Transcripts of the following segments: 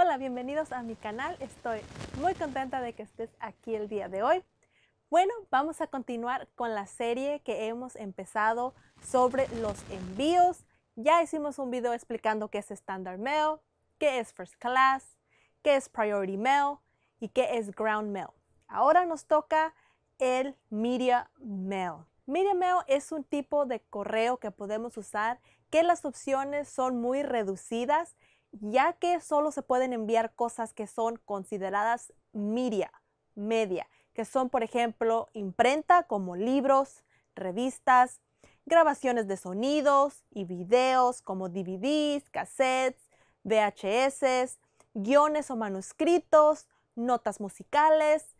Hola, bienvenidos a mi canal. Estoy muy contenta de que estés aquí el día de hoy. Bueno, vamos a continuar con la serie que hemos empezado sobre los envíos. Ya hicimos un video explicando qué es Standard Mail, qué es First Class, qué es Priority Mail y qué es Ground Mail. Ahora nos toca el Media Mail. Media Mail es un tipo de correo que podemos usar que las opciones son muy reducidas ya que solo se pueden enviar cosas que son consideradas media, media, que son, por ejemplo, imprenta como libros, revistas, grabaciones de sonidos y videos como DVDs, cassettes, VHS, guiones o manuscritos, notas musicales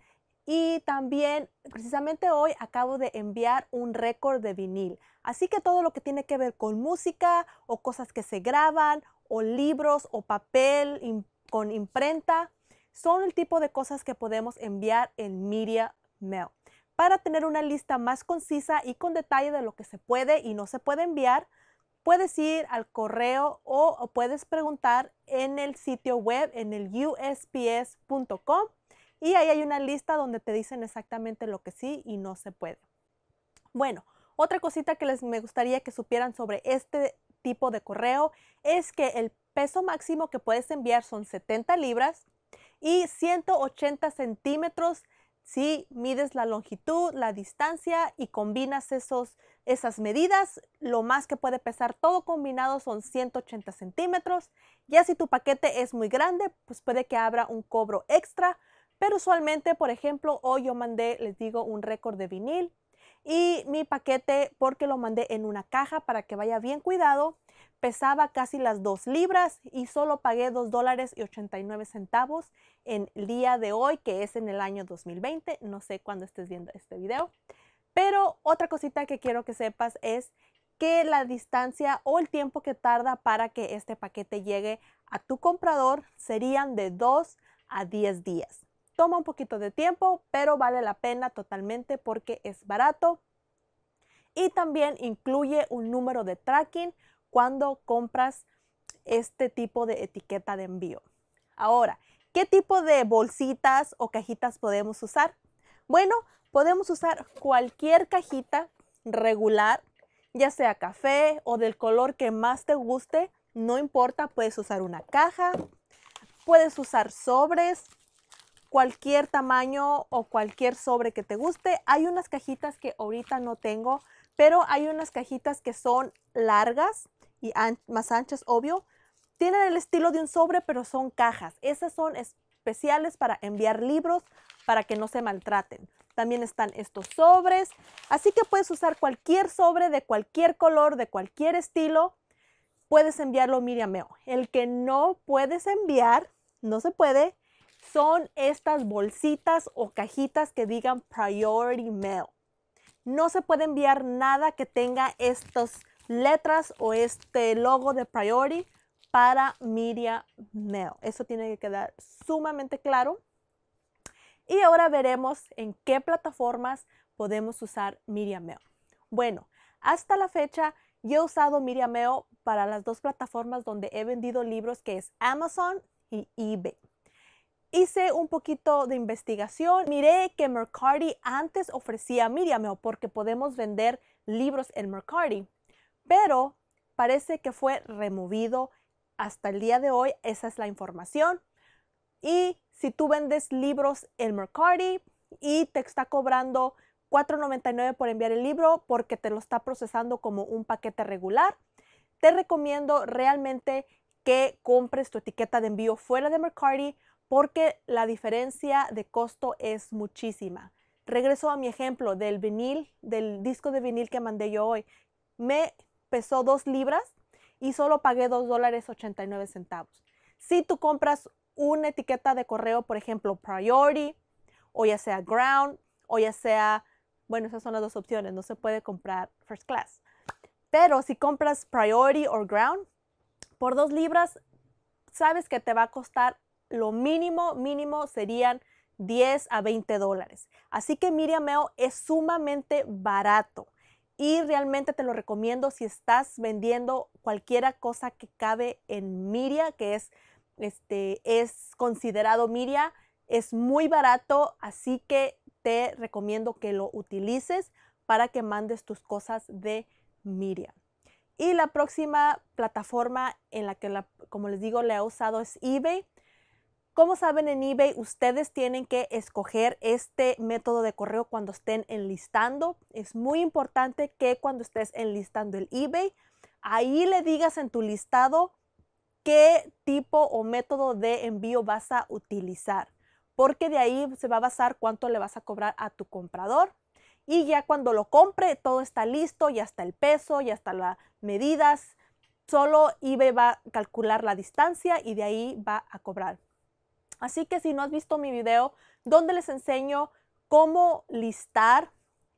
y también precisamente hoy acabo de enviar un récord de vinil. Así que todo lo que tiene que ver con música o cosas que se graban o libros o papel con imprenta, son el tipo de cosas que podemos enviar en Media Mail. Para tener una lista más concisa y con detalle de lo que se puede y no se puede enviar, puedes ir al correo o, o puedes preguntar en el sitio web en el usps.com y ahí hay una lista donde te dicen exactamente lo que sí y no se puede. Bueno, otra cosita que les me gustaría que supieran sobre este tipo de correo es que el peso máximo que puedes enviar son 70 libras y 180 centímetros si mides la longitud, la distancia y combinas esos, esas medidas, lo más que puede pesar todo combinado son 180 centímetros. Ya si tu paquete es muy grande, pues puede que abra un cobro extra, pero usualmente, por ejemplo, hoy yo mandé, les digo, un récord de vinil y mi paquete, porque lo mandé en una caja para que vaya bien cuidado, pesaba casi las 2 libras y solo pagué 2 dólares y 89 centavos en el día de hoy, que es en el año 2020. No sé cuándo estés viendo este video. Pero otra cosita que quiero que sepas es que la distancia o el tiempo que tarda para que este paquete llegue a tu comprador serían de 2 a 10 días. Toma un poquito de tiempo, pero vale la pena totalmente porque es barato y también incluye un número de tracking cuando compras este tipo de etiqueta de envío. Ahora, ¿qué tipo de bolsitas o cajitas podemos usar? Bueno, podemos usar cualquier cajita regular, ya sea café o del color que más te guste, no importa, puedes usar una caja, puedes usar sobres, cualquier tamaño o cualquier sobre que te guste. Hay unas cajitas que ahorita no tengo, pero hay unas cajitas que son largas y más anchas, obvio. Tienen el estilo de un sobre, pero son cajas. Esas son especiales para enviar libros para que no se maltraten. También están estos sobres, así que puedes usar cualquier sobre de cualquier color, de cualquier estilo. Puedes enviarlo Miriameo. El que no puedes enviar, no se puede, son estas bolsitas o cajitas que digan Priority Mail. No se puede enviar nada que tenga estas letras o este logo de Priority para Media Mail. Eso tiene que quedar sumamente claro. Y ahora veremos en qué plataformas podemos usar Media Mail. Bueno, hasta la fecha yo he usado Media Mail para las dos plataformas donde he vendido libros que es Amazon y eBay. Hice un poquito de investigación, miré que Mercari antes ofrecía Miriam, porque podemos vender libros en Mercari, pero parece que fue removido hasta el día de hoy, esa es la información. Y si tú vendes libros en Mercari y te está cobrando 4.99 por enviar el libro porque te lo está procesando como un paquete regular, te recomiendo realmente que compres tu etiqueta de envío fuera de Mercari porque la diferencia de costo es muchísima. Regreso a mi ejemplo del vinil, del disco de vinil que mandé yo hoy. Me pesó dos libras y solo pagué dos dólares 89 centavos. Si tú compras una etiqueta de correo, por ejemplo, Priority, o ya sea Ground, o ya sea, bueno, esas son las dos opciones, no se puede comprar First Class. Pero si compras Priority o Ground, por dos libras, sabes que te va a costar lo mínimo, mínimo serían 10 a 20 dólares. Así que Meo es sumamente barato y realmente te lo recomiendo si estás vendiendo cualquiera cosa que cabe en Miria, que es, este, considerado Miria. Es muy barato, así que te recomiendo que lo utilices para que mandes tus cosas de Miriam. Y la próxima plataforma en la que, como les digo, le he usado es eBay. Como saben en eBay, ustedes tienen que escoger este método de correo cuando estén enlistando. Es muy importante que cuando estés enlistando el eBay, ahí le digas en tu listado qué tipo o método de envío vas a utilizar, porque de ahí se va a basar cuánto le vas a cobrar a tu comprador. Y ya cuando lo compre, todo está listo, ya está el peso, ya están las medidas. Solo eBay va a calcular la distancia y de ahí va a cobrar. Así que si no has visto mi video donde les enseño cómo listar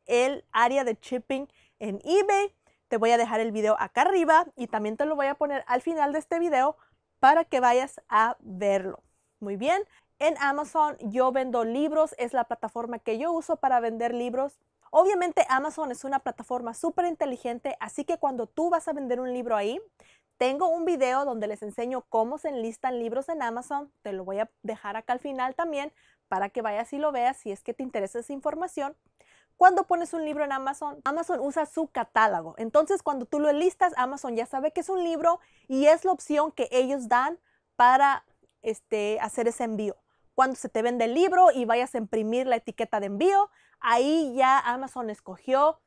el área de shipping en eBay, te voy a dejar el video acá arriba y también te lo voy a poner al final de este video para que vayas a verlo. Muy bien, en Amazon yo vendo libros, es la plataforma que yo uso para vender libros. Obviamente Amazon es una plataforma súper inteligente, así que cuando tú vas a vender un libro ahí, tengo un video donde les enseño cómo se enlistan libros en Amazon. Te lo voy a dejar acá al final también para que vayas y lo veas si es que te interesa esa información. Cuando pones un libro en Amazon, Amazon usa su catálogo. Entonces, cuando tú lo enlistas, Amazon ya sabe que es un libro y es la opción que ellos dan para este, hacer ese envío. Cuando se te vende el libro y vayas a imprimir la etiqueta de envío, ahí ya Amazon escogió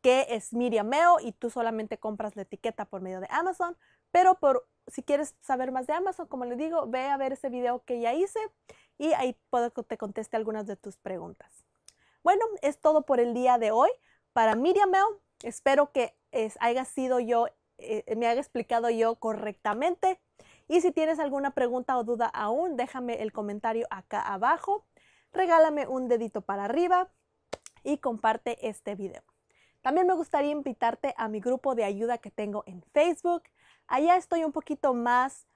que es Miriameo y tú solamente compras la etiqueta por medio de Amazon. Pero por, si quieres saber más de Amazon, como le digo, ve a ver ese video que ya hice y ahí puedo que te conteste algunas de tus preguntas. Bueno, es todo por el día de hoy. Para Miriam espero que es, haya sido yo, eh, me haya explicado yo correctamente. Y si tienes alguna pregunta o duda aún, déjame el comentario acá abajo. Regálame un dedito para arriba y comparte este video. También me gustaría invitarte a mi grupo de ayuda que tengo en Facebook. Allá estoy un poquito más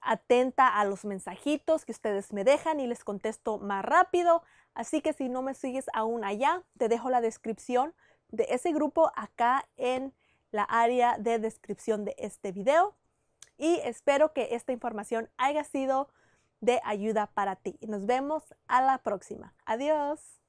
atenta a los mensajitos que ustedes me dejan y les contesto más rápido. Así que si no me sigues aún allá, te dejo la descripción de ese grupo acá en la área de descripción de este video. Y espero que esta información haya sido de ayuda para ti. nos vemos a la próxima. Adiós.